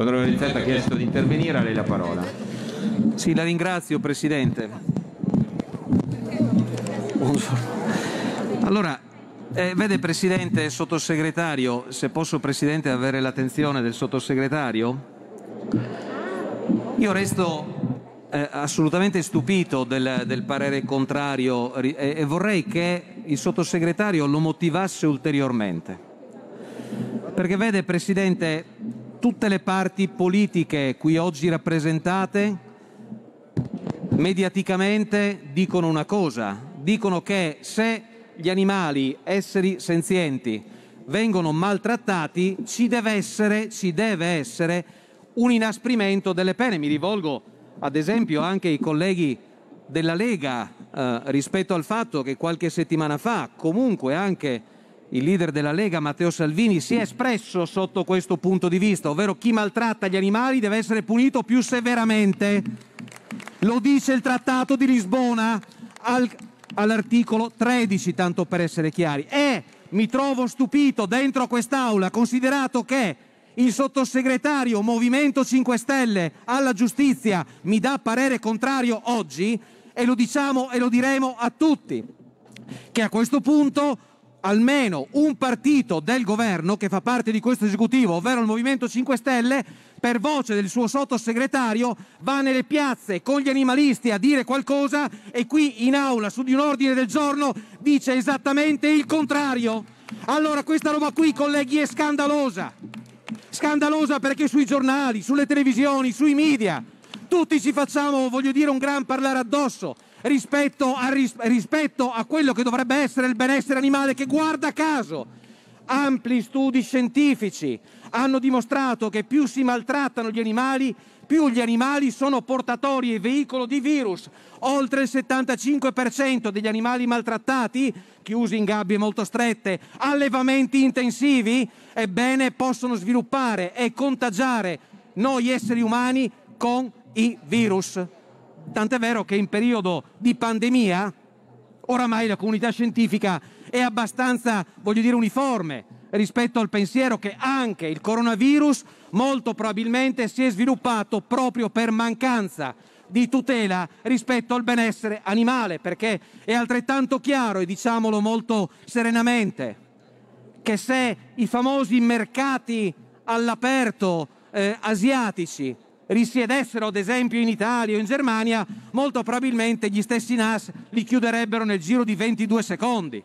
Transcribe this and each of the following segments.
L'onorevole Zetta ha chiesto di intervenire, a lei la parola. Sì, la ringrazio Presidente. Allora, eh, vede Presidente, e Sottosegretario, se posso Presidente avere l'attenzione del Sottosegretario? Io resto eh, assolutamente stupito del, del parere contrario e, e vorrei che il Sottosegretario lo motivasse ulteriormente. Perché vede Presidente, tutte le parti politiche qui oggi rappresentate mediaticamente dicono una cosa, dicono che se gli animali, esseri senzienti, vengono maltrattati ci deve essere, ci deve essere un inasprimento delle pene. Mi rivolgo ad esempio anche ai colleghi della Lega eh, rispetto al fatto che qualche settimana fa comunque anche il leader della Lega, Matteo Salvini, si è espresso sotto questo punto di vista, ovvero chi maltratta gli animali deve essere punito più severamente. Lo dice il Trattato di Lisbona al, all'articolo 13, tanto per essere chiari. E mi trovo stupito dentro quest'Aula, considerato che il sottosegretario Movimento 5 Stelle alla giustizia mi dà parere contrario oggi, e lo diciamo e lo diremo a tutti, che a questo punto almeno un partito del governo che fa parte di questo esecutivo, ovvero il Movimento 5 Stelle, per voce del suo sottosegretario, va nelle piazze con gli animalisti a dire qualcosa e qui in aula su di un ordine del giorno dice esattamente il contrario. Allora questa roba qui, colleghi, è scandalosa. Scandalosa perché sui giornali, sulle televisioni, sui media tutti ci facciamo, voglio dire, un gran parlare addosso rispetto a, ris- rispetto a quello che dovrebbe essere il benessere animale che guarda caso ampli studi scientifici hanno dimostrato che più si maltrattano gli animali, più gli animali sono portatori e veicolo di virus. Oltre il 75% degli animali maltrattati, chiusi in gabbie molto strette, allevamenti intensivi, ebbene possono sviluppare e contagiare noi esseri umani con i virus. Tant'è vero che in periodo di pandemia oramai la comunità scientifica è abbastanza, voglio dire, uniforme rispetto al pensiero che anche il coronavirus molto probabilmente si è sviluppato proprio per mancanza di tutela rispetto al benessere animale, perché è altrettanto chiaro, e diciamolo molto serenamente, che se i famosi mercati all'aperto eh, asiatici risiedessero ad esempio in Italia o in Germania, molto probabilmente gli stessi NAS li chiuderebbero nel giro di 22 secondi.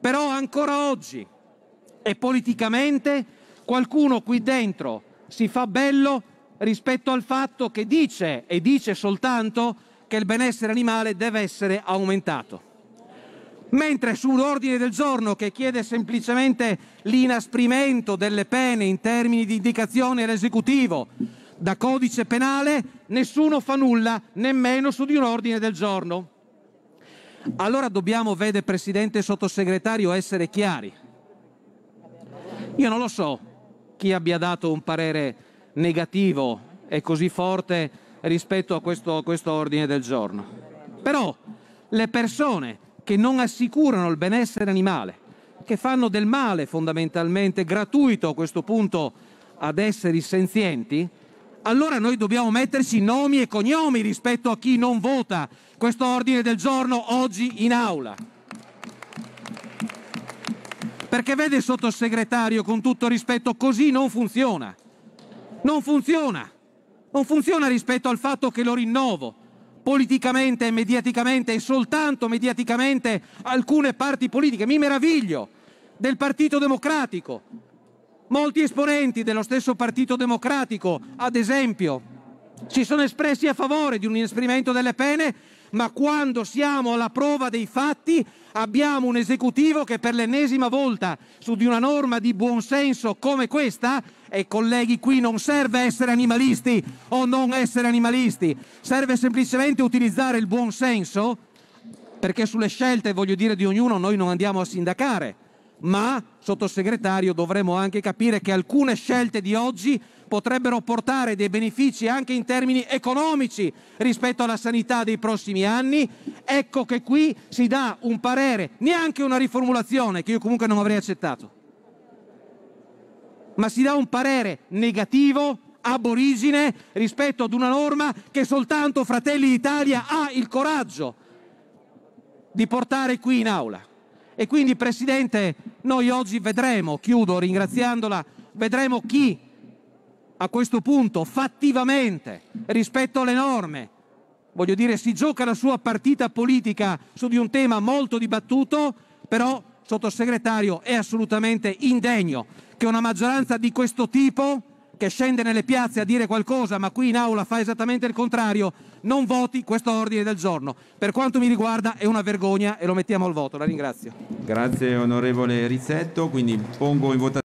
Però ancora oggi e politicamente qualcuno qui dentro si fa bello rispetto al fatto che dice e dice soltanto che il benessere animale deve essere aumentato. Mentre su un ordine del giorno che chiede semplicemente l'inasprimento delle pene in termini di indicazione all'esecutivo, da codice penale, nessuno fa nulla, nemmeno su di un ordine del giorno. Allora dobbiamo, vede Presidente e Sottosegretario, essere chiari. Io non lo so chi abbia dato un parere negativo e così forte rispetto a questo, a questo ordine del giorno. Però le persone che non assicurano il benessere animale, che fanno del male fondamentalmente gratuito a questo punto ad esseri senzienti, allora noi dobbiamo metterci nomi e cognomi rispetto a chi non vota questo ordine del giorno oggi in aula. Perché vede sottosegretario, con tutto rispetto, così non funziona. Non funziona. Non funziona rispetto al fatto che lo rinnovo politicamente e mediaticamente e soltanto mediaticamente alcune parti politiche. Mi meraviglio del Partito Democratico, Molti esponenti dello stesso Partito Democratico, ad esempio, si sono espressi a favore di un inasprimento delle pene, ma quando siamo alla prova dei fatti abbiamo un esecutivo che per l'ennesima volta su di una norma di buonsenso come questa, e colleghi qui non serve essere animalisti o non essere animalisti, serve semplicemente utilizzare il buonsenso, perché sulle scelte, voglio dire, di ognuno noi non andiamo a sindacare ma, sottosegretario, dovremmo anche capire che alcune scelte di oggi potrebbero portare dei benefici anche in termini economici rispetto alla sanità dei prossimi anni. Ecco che qui si dà un parere, neanche una riformulazione, che io comunque non avrei accettato, ma si dà un parere negativo aborigine rispetto ad una norma che soltanto Fratelli d'Italia ha il coraggio di portare qui in aula. E quindi, Presidente, noi oggi vedremo, chiudo ringraziandola, vedremo chi a questo punto fattivamente rispetto alle norme, voglio dire, si gioca la sua partita politica su di un tema molto dibattuto, però, sottosegretario, è assolutamente indegno che una maggioranza di questo tipo che scende nelle piazze a dire qualcosa ma qui in aula fa esattamente il contrario, non voti questo ordine del giorno. Per quanto mi riguarda è una vergogna e lo mettiamo al voto. La ringrazio. Grazie onorevole Rizzetto, quindi pongo in votazione.